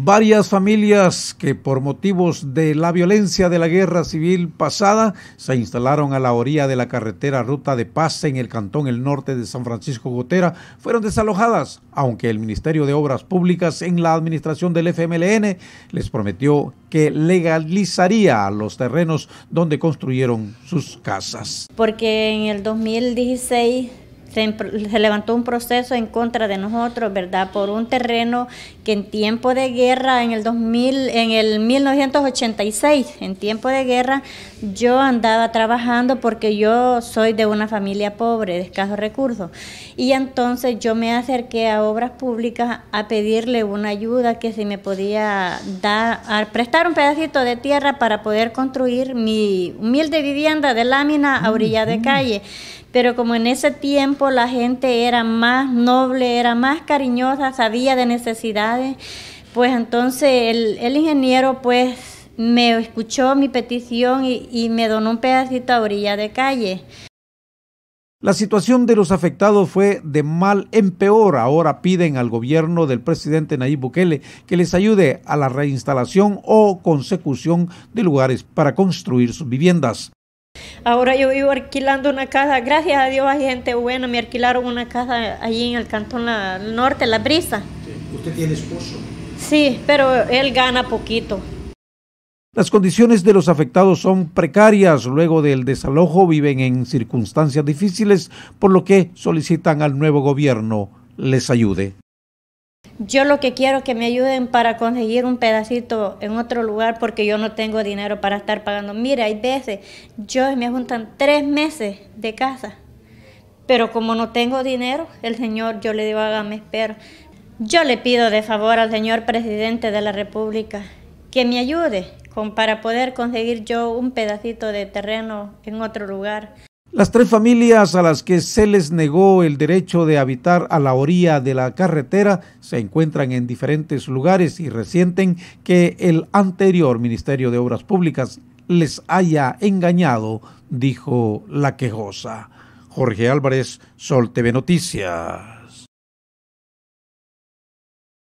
Varias familias que por motivos de la violencia de la guerra civil pasada se instalaron a la orilla de la carretera Ruta de Paz en el Cantón El Norte de San Francisco Gotera fueron desalojadas, aunque el Ministerio de Obras Públicas en la administración del FMLN les prometió que legalizaría los terrenos donde construyeron sus casas. Porque en el 2016 se, levantó un proceso en contra de nosotros, ¿verdad? Por un terreno que en tiempo de guerra, en el 2000, en el 1986, en tiempo de guerra, yo andaba trabajando porque yo soy de una familia pobre, de escasos recursos. Y entonces yo me acerqué a Obras Públicas a pedirle una ayuda que si me podía dar, a prestar un pedacito de tierra para poder construir mi humilde vivienda de lámina a orilla de calle. Pero como en ese tiempo la gente era más noble, era más cariñosa, sabía de necesidades. Pues entonces el, ingeniero pues me escuchó mi petición y, y me donó un pedacito a orilla de calle. La situación de los afectados fue de mal en peor. Ahora piden al gobierno del presidente Nayib Bukele que les ayude a la reinstalación o consecución de lugares para construir sus viviendas. Ahora yo vivo alquilando una casa, gracias a Dios hay gente buena, me alquilaron una casa allí en el Cantón Norte, La Brisa. ¿Usted tiene esposo? Sí, pero él gana poquito. Las condiciones de los afectados son precarias. Luego del desalojo viven en circunstancias difíciles, por lo que solicitan al nuevo gobierno les ayude yo lo que quiero es que me ayuden para conseguir un pedacito en otro lugar porque yo no tengo dinero para estar pagando. Mira, hay veces, yo me juntan tres meses de casa, pero como no tengo dinero, el Señor, yo le digo, hágame espero. Yo le pido de favor al señor presidente de la República que me ayude con, para poder conseguir yo un pedacito de terreno en otro lugar. Las tres familias a las que se les negó el derecho de habitar a la orilla de la carretera se encuentran en diferentes lugares y resienten que el anterior Ministerio de Obras Públicas les haya engañado, dijo la quejosa. Jorge Álvarez, Sol TV Noticias.